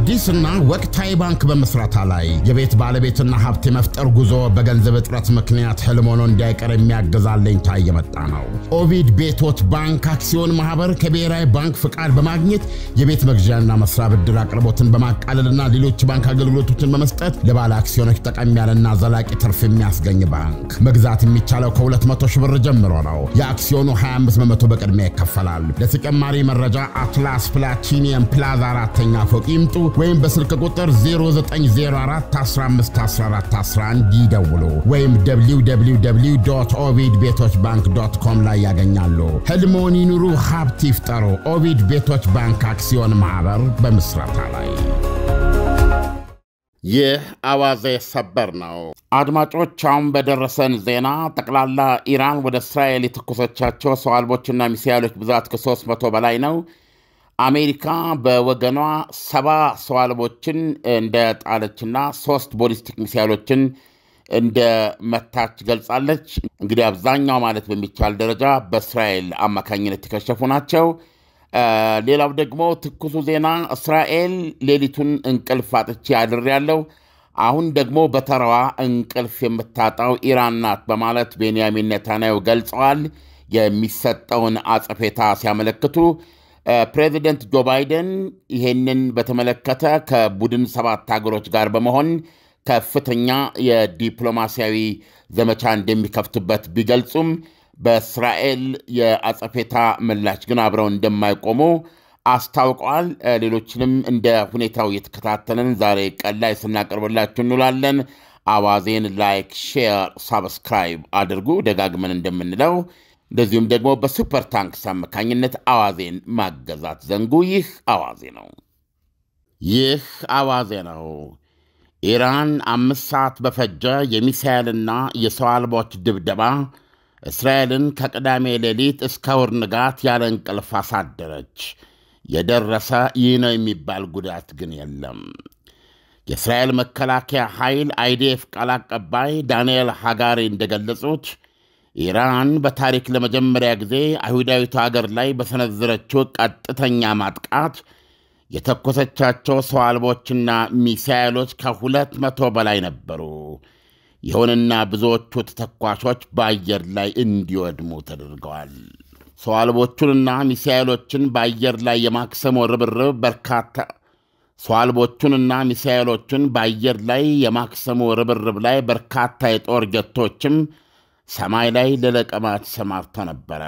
አዲስና ወቅታዊ ባንክ በመስራታ ላይ የቤት ባለቤትና ሀብት የመፍጠር ጉዞ በገንዘብ እጥረት ምክንያት ህልም ሆኖ እንዳይቀር የሚያግዝ አለኝታ እየመጣ ነው። ኦቪድ ቤቶት ባንክ አክሲዮን ማህበር ከብሔራዊ ባንክ ፍቃድ በማግኘት የቤት መግዣና መስሪያ ብድር አቅርቦትን በማቃለልና ሌሎች ባንክ አገልግሎቶችን በመስጠት ለባለ አክሲዮኖች ጠቀም ያለና ዘላቂ ትርፍ የሚያስገኝ ባንክ። መግዛት የሚቻለው ከ200 ሺህ ብር ጀምሮ ነው። የአክሲዮኑ 25 በመቶ በቅድሚያ ይከፈላል። ለተጨማሪ መረጃ አትላስ ፕላቲኒየም ፕላዛ አራተኛ ፎቅ ይምጡ ወይም በስልክ ቁጥር 0904151411 ይደውሉ ወይም www ኦቪድ ቤቶች ባንክ ዶት ኮም ላይ ያገኛሉ። ህልሞን ይኑሩ፣ ሀብት ይፍጠሩ። ኦቪድ ቤቶች ባንክ አክሲዮን ማህበር በምስረታ ላይ ይህ አዋዜ ሰበር ነው። አድማጮች፣ አሁን በደረሰን ዜና ጠቅላላ ኢራን ወደ እስራኤል የተኮሰቻቸው ሰው አልቦችና ሚሳይሎች ብዛት ከ300 በላይ ነው። አሜሪካ በወገኗ ሰባ ሰው አልቦችን እንደጣለችና ሶስት ቦሊስቲክ ሚሳይሎችን እንደመታች ገልጻለች። እንግዲህ አብዛኛው ማለት በሚቻል ደረጃ በእስራኤል አማካኝነት የከሸፉ ናቸው። ሌላው ደግሞ ትኩሱ ዜና እስራኤል ሌሊቱን እንቅልፍ አጥቼ ያለው አሁን ደግሞ በተራዋ እንቅልፍ የምታጣው ኢራን ናት በማለት ቤንያሚን ኔታንያሁ ገልጸዋል። የሚሰጠውን አጸፌታ ሲያመለክቱ ፕሬዚደንት ጆ ባይደን ይሄንን በተመለከተ ከቡድን ሰባት ሀገሮች ጋር በመሆን ከፍተኛ የዲፕሎማሲያዊ ዘመቻ እንደሚከፍቱበት ቢገልጹም በእስራኤል የአጸፌታ ምላሽ ግን አብረው እንደማይቆሙ አስታውቀዋል። ሌሎችንም እንደ ሁኔታው የተከታተልን ዛሬ ቀን ላይ ስናቀርብላችሁ እንውላለን። አዋዜን ላይክ፣ ሼር፣ ሳብስክራይብ አድርጉ። ደጋግመን እንደምንለው እንደዚሁም ደግሞ በሱፐር ታንክስ አማካኝነት አዋዜን ማገዛት ዘንጉ። ይህ አዋዜ ነው። ይህ አዋዜ ነው። ኢራን አምስት ሰዓት በፈጀ የሚሳኤልና የሰው አልባዎች ድብደባ እስራኤልን ከቅዳሜ ሌሊት እስከ ውር ንጋት ያለ እንቅልፍ አሳደረች። የደረሰ ይህ ነው የሚባል ጉዳት ግን የለም። የእስራኤል መከላከያ ኃይል አይዲኤፍ ቃል አቀባይ ዳንኤል ሃጋሪ እንደገለጹት ኢራን በታሪክ ለመጀመሪያ ጊዜ አይሁዳዊቱ አገር ላይ በሰነዘረችው ቀጥተኛ ማጥቃት የተኮሰቻቸው ሰው አልቦችና ሚሳይሎች ከሁለት መቶ በላይ ነበሩ። ይሁንና ብዙዎቹ ተተኳሾች በአየር ላይ እንዲወድሙ ተደርገዋል። ሰው አልቦቹንና ሚሳይሎችን በአየር ላይ የማክሰሞ ርብርብ በርካታ ሰው አልቦቹንና ሚሳይሎቹን በአየር ላይ የማክሰሞ ርብርብ ላይ በርካታ የጦር ጀቶችም ሰማይ ላይ ለለቀማት ሰማርቶ ነበረ።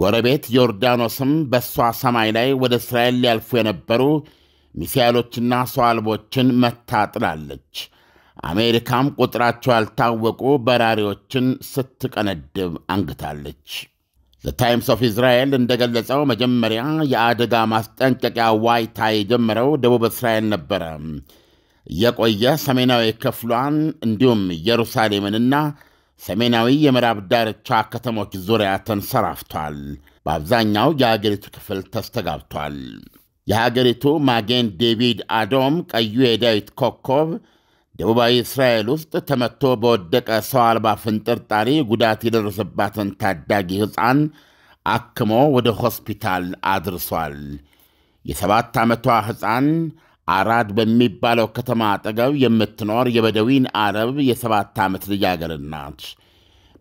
ጎረቤት ዮርዳኖስም በእሷ ሰማይ ላይ ወደ እስራኤል ሊያልፉ የነበሩ ሚሳኤሎችና ሰው አልቦችን መታ ጥላለች። አሜሪካም ቁጥራቸው ያልታወቁ በራሪዎችን ስትቀነድብ አንግታለች። ዘታይምስ ኦፍ እስራኤል እንደገለጸው መጀመሪያ የአደጋ ማስጠንቀቂያ ዋይታ የጀመረው ደቡብ እስራኤል ነበረ። እየቆየ ሰሜናዊ ክፍሏን እንዲሁም ኢየሩሳሌምንና ሰሜናዊ የምዕራብ ዳርቻ ከተሞች ዙሪያ ተንሰራፍቷል። በአብዛኛው የአገሪቱ ክፍል ተስተጋብቷል። የሀገሪቱ ማጌን ዴቪድ አዶም ቀዩ የዳዊት ኮከብ ደቡባዊ እስራኤል ውስጥ ተመቶ በወደቀ ሰው አልባ ፍንጥርጣሪ ጉዳት የደረሰባትን ታዳጊ ሕፃን አክሞ ወደ ሆስፒታል አድርሷል። የሰባት ዓመቷ ሕፃን አራድ በሚባለው ከተማ አጠገብ የምትኖር የበደዊን አረብ የሰባት ዓመት ልጃገረድ ናት።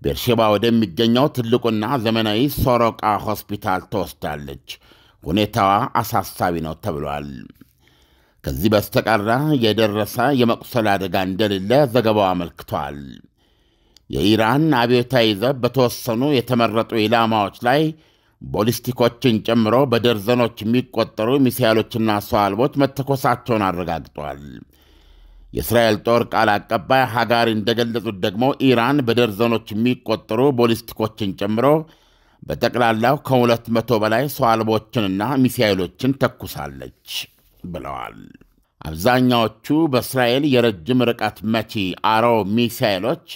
ቤርሼባ ወደሚገኘው ትልቁና ዘመናዊ ሶሮቃ ሆስፒታል ተወስዳለች። ሁኔታዋ አሳሳቢ ነው ተብሏል። ከዚህ በስተቀራ የደረሰ የመቁሰል አደጋ እንደሌለ ዘገባው አመልክቷል። የኢራን አብዮታዊ ዘብ በተወሰኑ የተመረጡ ኢላማዎች ላይ ቦሊስቲኮችን ጨምሮ በደርዘኖች የሚቆጠሩ ሚሳይሎችና ሰው አልቦች መተኮሳቸውን አረጋግጠዋል። የእስራኤል ጦር ቃል አቀባይ ሀጋሪ እንደገለጹት ደግሞ ኢራን በደርዘኖች የሚቆጠሩ ቦሊስቲኮችን ጨምሮ በጠቅላላው ከሁለት መቶ በላይ ሰው አልቦችንና ሚሳይሎችን ተኩሳለች ብለዋል። አብዛኛዎቹ በእስራኤል የረጅም ርቀት መቺ አሮ ሚሳይሎች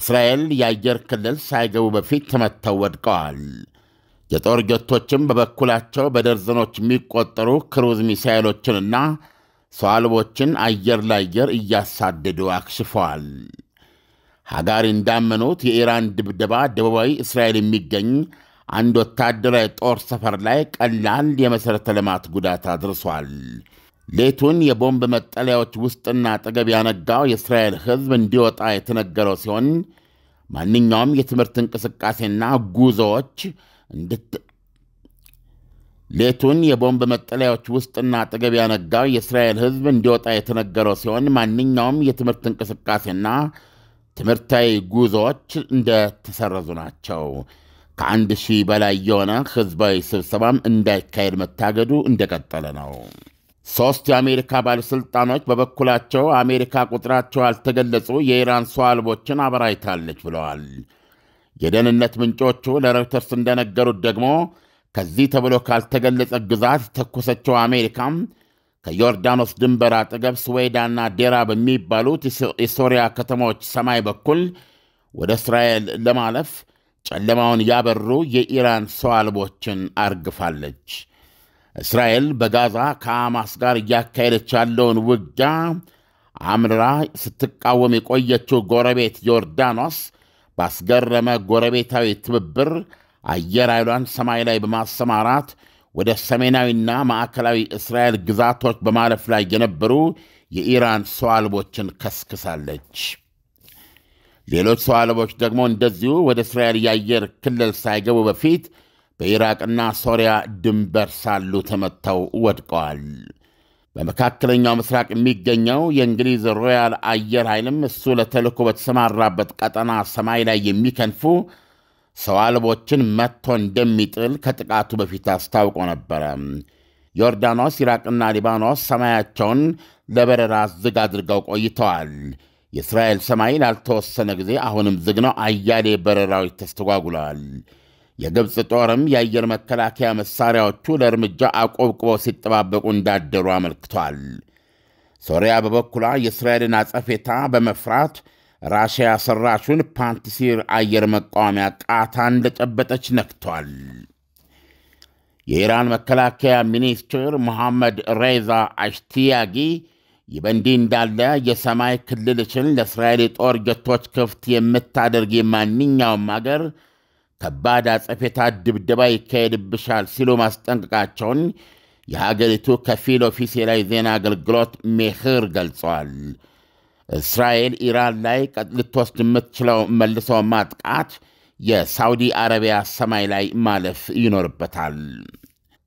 እስራኤል የአየር ክልል ሳይገቡ በፊት ተመተው ወድቀዋል። የጦር ጀቶችም በበኩላቸው በደርዘኖች የሚቆጠሩ ክሩዝ ሚሳይሎችንና ሰው አልቦችን አየር ለአየር እያሳደዱ አክሽፈዋል። ሀጋሪ እንዳመኑት የኢራን ድብደባ ደቡባዊ እስራኤል የሚገኝ አንድ ወታደራዊ ጦር ሰፈር ላይ ቀላል የመሠረተ ልማት ጉዳት አድርሷል። ሌቱን የቦምብ መጠለያዎች ውስጥና አጠገብ ያነጋው የእስራኤል ሕዝብ እንዲወጣ የተነገረው ሲሆን ማንኛውም የትምህርት እንቅስቃሴና ጉዞዎች እንድት ሌቱን የቦምብ መጠለያዎች ውስጥና አጠገብ ያነጋው የእስራኤል ሕዝብ እንዲወጣ የተነገረው ሲሆን ማንኛውም የትምህርት እንቅስቃሴና ትምህርታዊ ጉዞዎች እንደተሰረዙ ናቸው። ከአንድ ሺህ በላይ የሆነ ሕዝባዊ ስብሰባም እንዳይካሄድ መታገዱ እንደቀጠለ ነው። ሦስት የአሜሪካ ባለሥልጣኖች በበኩላቸው አሜሪካ ቁጥራቸው ያልተገለጹ የኢራን ሰው አልቦችን አበራይታለች ብለዋል። የደህንነት ምንጮቹ ለሮይተርስ እንደነገሩት ደግሞ ከዚህ ተብሎ ካልተገለጸ ግዛት የተኮሰችው አሜሪካም ከዮርዳኖስ ድንበር አጠገብ ስዌዳና ዴራ በሚባሉት የሶሪያ ከተሞች ሰማይ በኩል ወደ እስራኤል ለማለፍ ጨለማውን ያበሩ የኢራን ሰው አልቦችን አርግፋለች። እስራኤል በጋዛ ከሐማስ ጋር እያካሄደች ያለውን ውጊያ አምራ ስትቃወም የቆየችው ጎረቤት ዮርዳኖስ ባስገረመ ጎረቤታዊ ትብብር አየር ኃይሏን ሰማይ ላይ በማሰማራት ወደ ሰሜናዊና ማዕከላዊ እስራኤል ግዛቶች በማለፍ ላይ የነበሩ የኢራን ሰው አልቦችን ከስክሳለች። ሌሎች ሰው አልቦች ደግሞ እንደዚሁ ወደ እስራኤል የአየር ክልል ሳይገቡ በፊት በኢራቅና ሶሪያ ድንበር ሳሉ ተመተው ወድቀዋል። በመካከለኛው ምስራቅ የሚገኘው የእንግሊዝ ሮያል አየር ኃይልም እሱ ለተልእኮ በተሰማራበት ቀጠና ሰማይ ላይ የሚከንፉ ሰው አልቦችን መጥቶ እንደሚጥል ከጥቃቱ በፊት አስታውቆ ነበረ። ዮርዳኖስ፣ ኢራቅና ሊባኖስ ሰማያቸውን ለበረራ ዝግ አድርገው ቆይተዋል። የእስራኤል ሰማይ ላልተወሰነ ጊዜ አሁንም ዝግ ነው። አያሌ በረራዎች ተስተጓጉለዋል። የግብፅ ጦርም የአየር መከላከያ መሳሪያዎቹ ለእርምጃ አቆብቁበው ሲጠባበቁ እንዳደሩ አመልክቷል። ሶሪያ በበኩሏ የእስራኤልን አጸፌታ በመፍራት ራሽያ ሰራሹን ፓንትሲር አየር መቃወሚያ ቃታ እንደጨበጠች ነክቷል። የኢራን መከላከያ ሚኒስትር መሐመድ ሬዛ አሽቲያጊ ይህ በእንዲህ እንዳለ የሰማይ ክልልችን ለእስራኤል የጦር ጀቶች ክፍት የምታደርግ ማንኛውም አገር ከባድ አጸፌታ ድብደባ ይካሄድብሻል ሲሉ ማስጠንቀቃቸውን የሀገሪቱ ከፊል ኦፊሴላዊ ዜና አገልግሎት ሜህር ገልጸዋል። እስራኤል ኢራን ላይ ልትወስድ የምትችለው መልሰው ማጥቃት የሳውዲ አረቢያ ሰማይ ላይ ማለፍ ይኖርበታል።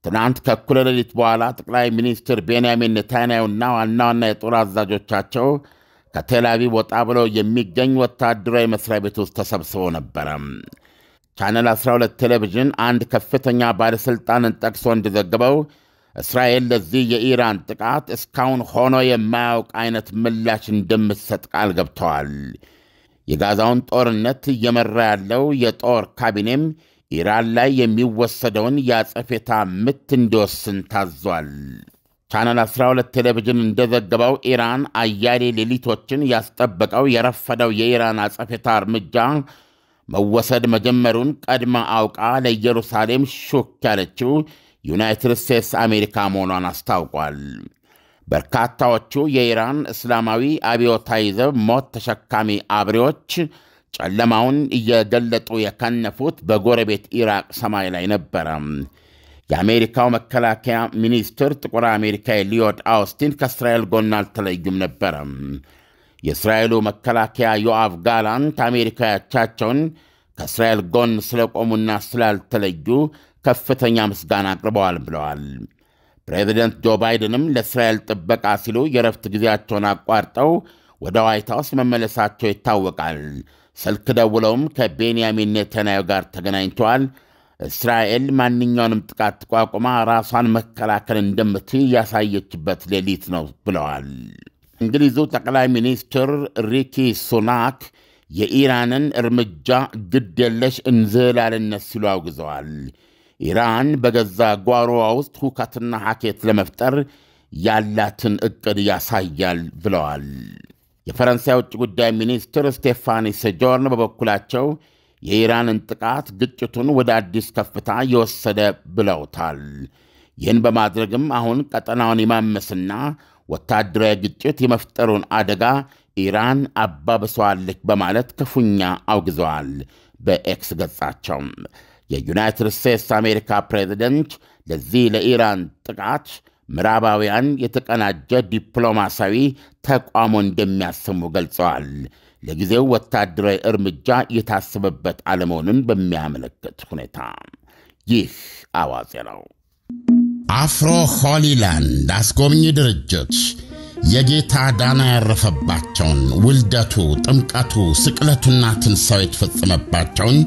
ትናንት ከእኩለ ሌሊት በኋላ ጠቅላይ ሚኒስትር ቤንያሚን ኔታንያሁና ዋና ዋና የጦር አዛዦቻቸው ከቴል ወጣ ብለው የሚገኝ ወታደራዊ መስሪያ ቤት ውስጥ ተሰብስበው ነበረ። ቻነል 12 ቴሌቪዥን አንድ ከፍተኛ ባለሥልጣንን ጠቅሶ እንደዘገበው እስራኤል ለዚህ የኢራን ጥቃት እስካሁን ሆኖ የማያውቅ አይነት ምላሽ እንደምትሰጥ ቃል ገብተዋል። የጋዛውን ጦርነት እየመራ ያለው የጦር ካቢኔም ኢራን ላይ የሚወሰደውን የአጸፌታ ምት እንዲወስን ታዟል። ቻነል 12 ቴሌቪዥን እንደዘገበው ኢራን አያሌ ሌሊቶችን ያስጠበቀው የረፈደው የኢራን አጸፌታ እርምጃ መወሰድ መጀመሩን ቀድማ አውቃ ለኢየሩሳሌም ሹክ ያለችው ዩናይትድ ስቴትስ አሜሪካ መሆኗን አስታውቋል። በርካታዎቹ የኢራን እስላማዊ አብዮታዊ ዘብ ሞት ተሸካሚ አብሬዎች ጨለማውን እየገለጡ የከነፉት በጎረቤት ኢራቅ ሰማይ ላይ ነበረ። የአሜሪካው መከላከያ ሚኒስትር ጥቁር አሜሪካዊ ሊዮድ አውስቲን ከእስራኤል ጎን አልተለዩም ነበረ። የእስራኤሉ መከላከያ ዮአፍ ጋላንት አሜሪካ ያቻቸውን ከእስራኤል ጎን ስለቆሙና ስላልተለዩ ከፍተኛ ምስጋና አቅርበዋል ብለዋል። ፕሬዚደንት ጆ ባይደንም ለእስራኤል ጥበቃ ሲሉ የረፍት ጊዜያቸውን አቋርጠው ወደ ዋይት ሀውስ መመለሳቸው ይታወቃል። ስልክ ደውለውም ከቤንያሚን ኔታንያሁ ጋር ተገናኝተዋል። እስራኤል ማንኛውንም ጥቃት ተቋቁማ ራሷን መከላከል እንደምትችል ያሳየችበት ሌሊት ነው ብለዋል። እንግሊዙ ጠቅላይ ሚኒስትር ሪኪ ሱናክ የኢራንን እርምጃ ግድ የለሽ እንዝላልነት ሲሉ አውግዘዋል። ኢራን በገዛ ጓሮዋ ውስጥ ሁከትና ሐኬት ለመፍጠር ያላትን ዕቅድ ያሳያል ብለዋል። የፈረንሳይ ውጭ ጉዳይ ሚኒስትር ስቴፋኒ ሴጆርን በበኩላቸው የኢራንን ጥቃት ግጭቱን ወደ አዲስ ከፍታ የወሰደ ብለውታል። ይህን በማድረግም አሁን ቀጠናውን የማመስና ወታደራዊ ግጭት የመፍጠሩን አደጋ ኢራን አባብሰዋለች በማለት ክፉኛ አውግዘዋል። በኤክስ ገጻቸው የዩናይትድ ስቴትስ አሜሪካ ፕሬዚደንት ለዚህ ለኢራን ጥቃት ምዕራባውያን የተቀናጀ ዲፕሎማሲያዊ ተቋሞ እንደሚያሰሙ ገልጸዋል። ለጊዜው ወታደራዊ እርምጃ የታሰበበት አለመሆኑን በሚያመለክት ሁኔታ ይህ አዋዜ ነው። አፍሮ ሆሊላንድ አስጎብኚ ድርጅት የጌታ ዳና ያረፈባቸውን ውልደቱ፣ ጥምቀቱ፣ ስቅለቱና ትንሣኤው የተፈጸመባቸውን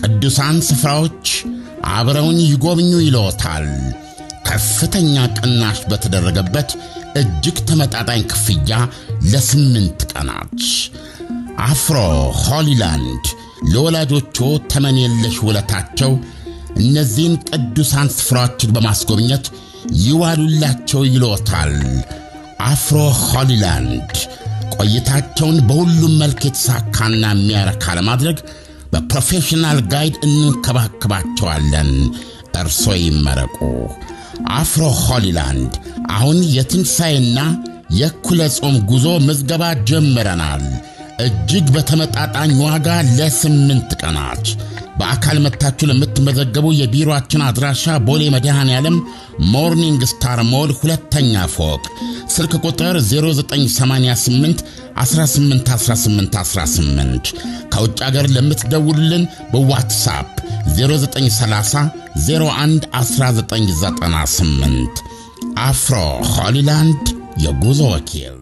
ቅዱሳን ስፍራዎች አብረውን ይጎብኙ ይለዎታል። ከፍተኛ ቅናሽ በተደረገበት እጅግ ተመጣጣኝ ክፍያ ለስምንት ቀናት አፍሮ ሆሊላንድ ለወላጆቹ ተመን የለሽ ውለታቸው እነዚህን ቅዱሳን ስፍራዎችን በማስጎብኘት ይዋሉላቸው ይሎታል። አፍሮ ሆሊላንድ ቆይታቸውን በሁሉም መልክ የተሳካና የሚያረካ ለማድረግ በፕሮፌሽናል ጋይድ እንንከባከባቸዋለን። እርሶ ይመረቁ። አፍሮ ሆሊላንድ አሁን የትንሣኤና የእኩለ ጾም ጉዞ ምዝገባ ጀምረናል። እጅግ በተመጣጣኝ ዋጋ ለስምንት ቀናች በአካል መታችሁ ለምትመዘገቡ የቢሮአችን አድራሻ ቦሌ መድኃኔ ዓለም ሞርኒንግ ስታር ሞል ሁለተኛ ፎቅ ስልክ ቁጥር 0988 1818 ከውጭ አገር ለምትደውሉልን በዋትሳፕ 0930 01 1998 አፍሮ ሆሊላንድ የጉዞ ወኪል